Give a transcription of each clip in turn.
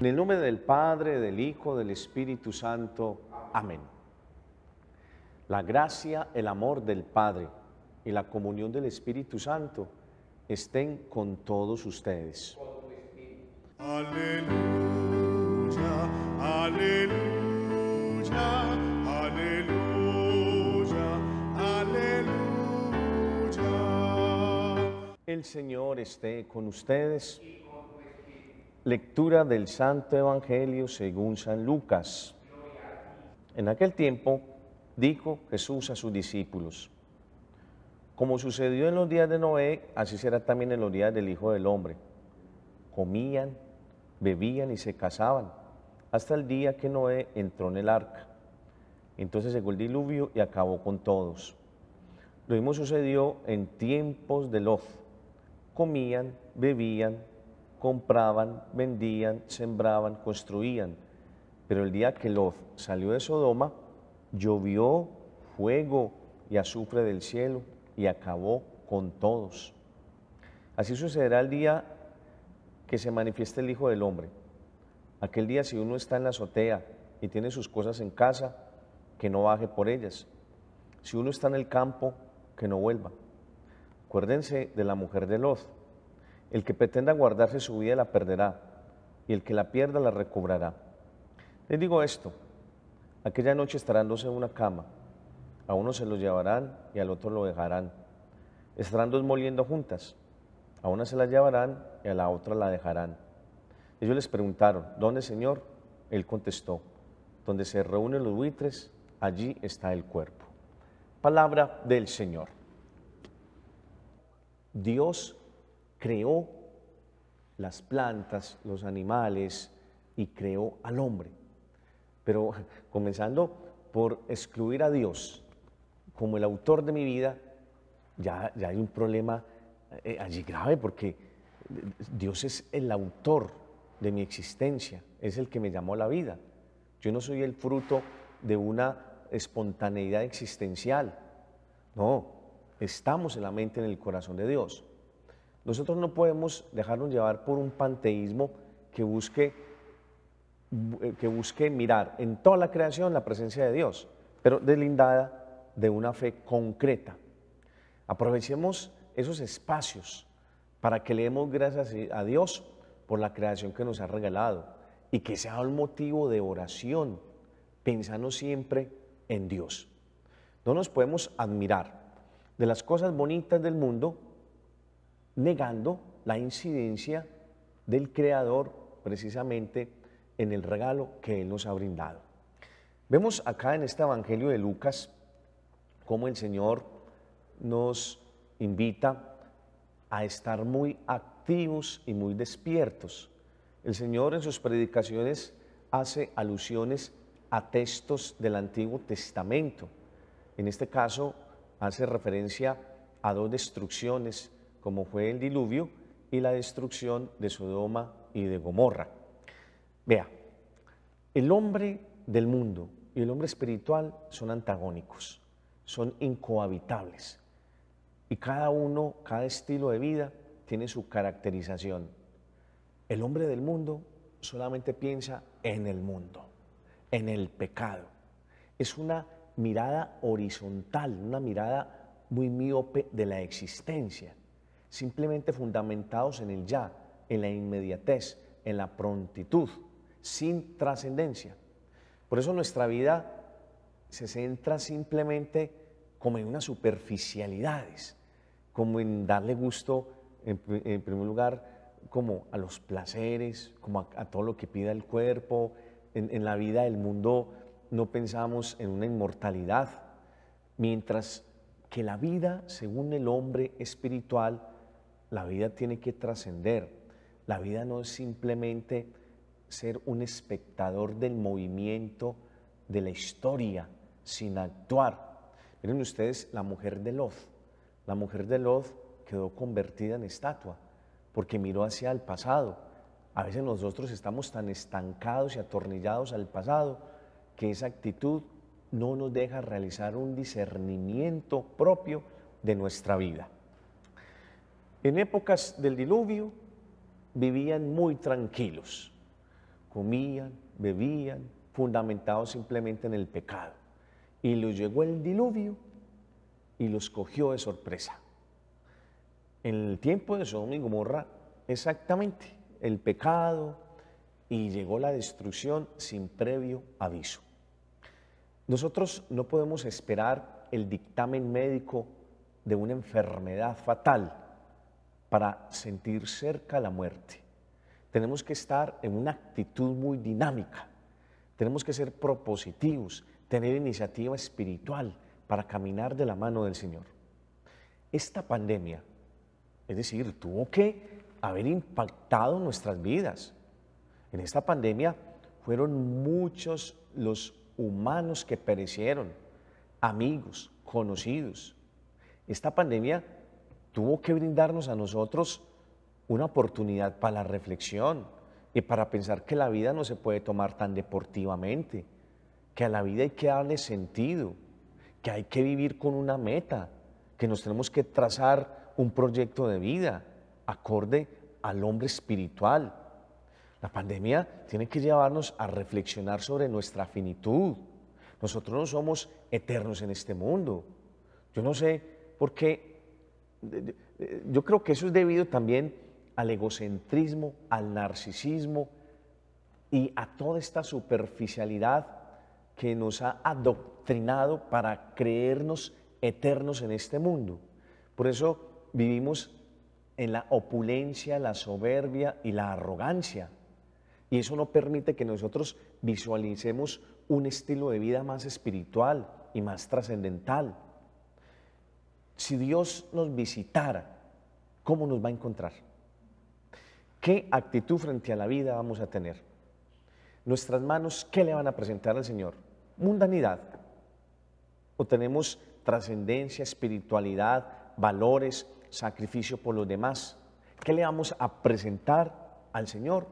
En el nombre del Padre, del Hijo, del Espíritu Santo. Amén. La gracia, el amor del Padre y la comunión del Espíritu Santo estén con todos ustedes. Aleluya, aleluya, aleluya, aleluya. El Señor esté con ustedes. Lectura del Santo Evangelio según San Lucas. En aquel tiempo dijo Jesús a sus discípulos, como sucedió en los días de Noé, así será también en los días del Hijo del Hombre. Comían, bebían y se casaban, hasta el día que Noé entró en el arca. Entonces llegó el diluvio y acabó con todos. Lo mismo sucedió en tiempos de Lot. Comían, bebían, compraban, vendían, sembraban, construían. Pero el día que Lot salió de Sodoma, llovió fuego y azufre del cielo y acabó con todos. Así sucederá el día que se manifieste el Hijo del Hombre. Aquel día si uno está en la azotea y tiene sus cosas en casa, que no baje por ellas. Si uno está en el campo, que no vuelva. Acuérdense de la mujer de Lot. El que pretenda guardarse su vida la perderá, y el que la pierda la recobrará. Les digo esto, aquella noche estarán dos en una cama, a uno se lo llevarán y al otro lo dejarán. Estarán dos moliendo juntas, a una se la llevarán y a la otra la dejarán. Ellos les preguntaron, ¿dónde Señor? Él contestó, donde se reúnen los buitres, allí está el cuerpo. Palabra del Señor. Dios creó las plantas, los animales y creó al hombre. Pero comenzando por excluir a Dios como el autor de mi vida, ya, ya hay un problema eh, eh, allí grave porque Dios es el autor de mi existencia, es el que me llamó a la vida. Yo no soy el fruto de una espontaneidad existencial. No, estamos en la mente, en el corazón de Dios. Nosotros no podemos dejarnos llevar por un panteísmo que busque, eh, que busque mirar en toda la creación la presencia de Dios, pero deslindada de una fe concreta. Aprovechemos esos espacios para que le demos gracias a Dios por la creación que nos ha regalado y que sea un motivo de oración, pensando siempre en Dios. No nos podemos admirar de las cosas bonitas del mundo negando la incidencia del Creador precisamente en el regalo que Él nos ha brindado. Vemos acá en este Evangelio de Lucas cómo el Señor nos invita a estar muy activos y muy despiertos. El Señor en sus predicaciones hace alusiones a textos del Antiguo Testamento. En este caso hace referencia a dos destrucciones como fue el diluvio y la destrucción de Sodoma y de Gomorra. Vea, el hombre del mundo y el hombre espiritual son antagónicos, son incohabitables. Y cada uno, cada estilo de vida tiene su caracterización. El hombre del mundo solamente piensa en el mundo, en el pecado. Es una mirada horizontal, una mirada muy miope de la existencia simplemente fundamentados en el ya, en la inmediatez, en la prontitud, sin trascendencia. Por eso nuestra vida se centra simplemente como en unas superficialidades, como en darle gusto, en, primer lugar, como a los placeres, como a, todo lo que pida el cuerpo. en la vida del mundo no pensamos en una inmortalidad, mientras que la vida, según el hombre espiritual, la vida tiene que trascender. La vida no es simplemente ser un espectador del movimiento de la historia sin actuar. Miren ustedes la mujer de Loz. La mujer de Loz quedó convertida en estatua porque miró hacia el pasado. A veces nosotros estamos tan estancados y atornillados al pasado que esa actitud no nos deja realizar un discernimiento propio de nuestra vida. En épocas del diluvio vivían muy tranquilos, comían, bebían, fundamentados simplemente en el pecado. Y los llegó el diluvio y los cogió de sorpresa. En el tiempo de su y Gomorra, exactamente, el pecado y llegó la destrucción sin previo aviso. Nosotros no podemos esperar el dictamen médico de una enfermedad fatal para sentir cerca la muerte. Tenemos que estar en una actitud muy dinámica. Tenemos que ser propositivos, tener iniciativa espiritual para caminar de la mano del Señor. Esta pandemia, es decir, tuvo que haber impactado nuestras vidas. En esta pandemia fueron muchos los humanos que perecieron, amigos, conocidos. Esta pandemia tuvo que brindarnos a nosotros una oportunidad para la reflexión y para pensar que la vida no se puede tomar tan deportivamente, que a la vida hay que darle sentido, que hay que vivir con una meta, que nos tenemos que trazar un proyecto de vida acorde al hombre espiritual. La pandemia tiene que llevarnos a reflexionar sobre nuestra finitud. Nosotros no somos eternos en este mundo. Yo no sé por qué eh, yo creo que eso es debido también al egocentrismo, al narcisismo y a toda esta superficialidad que nos ha adoctrinado para creernos eternos en este mundo. Por eso vivimos en la opulencia, la soberbia y la arrogancia. Y eso no permite que nosotros visualicemos un estilo de vida más espiritual y más trascendental si Dios nos visitara, ¿cómo nos va a encontrar? ¿Qué actitud frente a la vida vamos a tener? ¿Nuestras manos qué le van a presentar al Señor? ¿Mundanidad? ¿O tenemos trascendencia, espiritualidad, valores, sacrificio por los demás? ¿Qué le vamos a presentar al Señor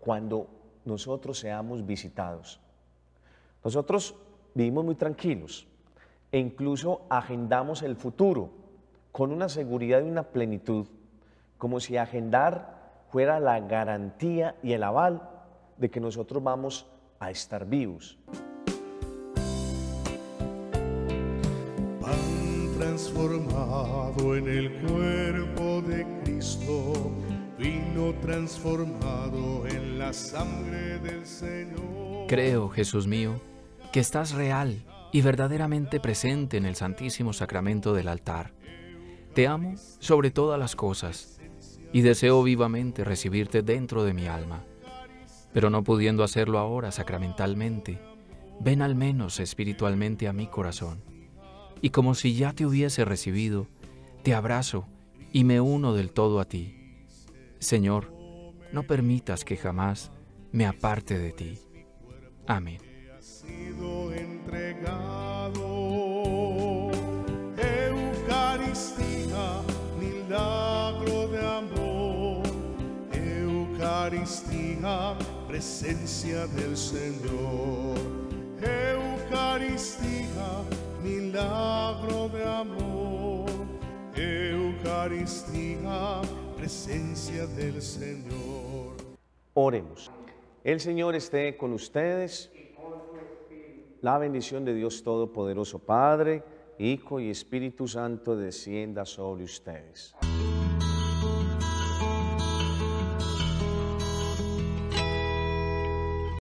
cuando nosotros seamos visitados? Nosotros vivimos muy tranquilos, e incluso agendamos el futuro con una seguridad y una plenitud, como si agendar fuera la garantía y el aval de que nosotros vamos a estar vivos. Pan transformado en el cuerpo de Cristo, vino transformado en la sangre del Señor. Creo, Jesús mío, que estás real y verdaderamente presente en el Santísimo Sacramento del altar. Te amo sobre todas las cosas y deseo vivamente recibirte dentro de mi alma. Pero no pudiendo hacerlo ahora sacramentalmente, ven al menos espiritualmente a mi corazón. Y como si ya te hubiese recibido, te abrazo y me uno del todo a ti. Señor, no permitas que jamás me aparte de ti. Amén. Eucaristía, presencia del Señor. Eucaristía, milagro de amor. Eucaristía, presencia del Señor. Oremos. El Señor esté con ustedes. La bendición de Dios Todopoderoso, Padre, Hijo y Espíritu Santo, descienda sobre ustedes.